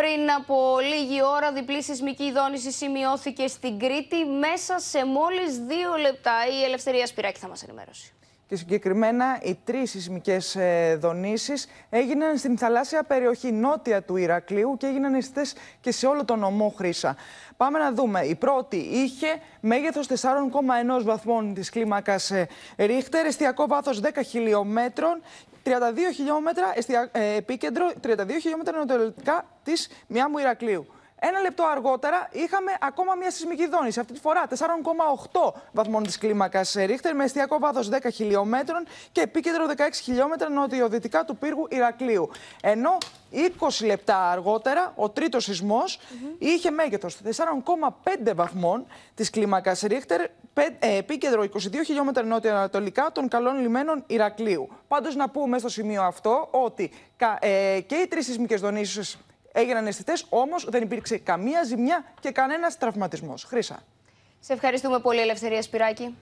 Πριν από λίγη ώρα, διπλή σεισμική δόνηση σημειώθηκε στην Κρήτη μέσα σε μόλις δύο λεπτά. Η Ελευθερία Σπυράκη θα μας ενημερώσει και συγκεκριμένα οι τρεις σεισμικές ε, δονήσεις έγιναν στην θαλάσσια περιοχή νότια του Ηρακλείου και έγιναν αισθητές και σε όλο τον ομό Πάμε να δούμε. Η πρώτη είχε μέγεθος 4,1 βαθμών της κλίμακας ε, Ρίχτερ, εστιακό βάθος 10 χιλιόμετρων 32 χιλιόμετρα ε, επίκεντρο, 32 χιλιόμετρα νοτιοδυτικά της Μιάμου Ηρακλείου. Ένα λεπτό αργότερα είχαμε ακόμα μια σεισμική δόνηση. Αυτή τη φορά 4,8 βαθμών της κλίμακας Ρίχτερ, με εστιακό βάθο 10 χιλιόμετρων και επίκεντρο 16 χιλιόμετρα νότιο-δυτικά του πύργου Ηρακλείου. Ενώ 20 λεπτά αργότερα ο τρίτος σεισμός είχε μέγεθος 4,5 βαθμών της κλίμακας Ρίχτερ, ε, επίκεντρο 22 χιλιόμετρα νότιο-ανατολικά των καλών λιμένων Ηρακλείου. Πάντως να πούμε στο σημείο αυτό ότι ε, και οι τρεις σεισμικές δονήσεις έγιναν αισθητές, όμως δεν υπήρξε καμία ζημιά και κανένας τραυματισμός. Χρήσα. Σε ευχαριστούμε πολύ, Ελευθερία Σπυράκη.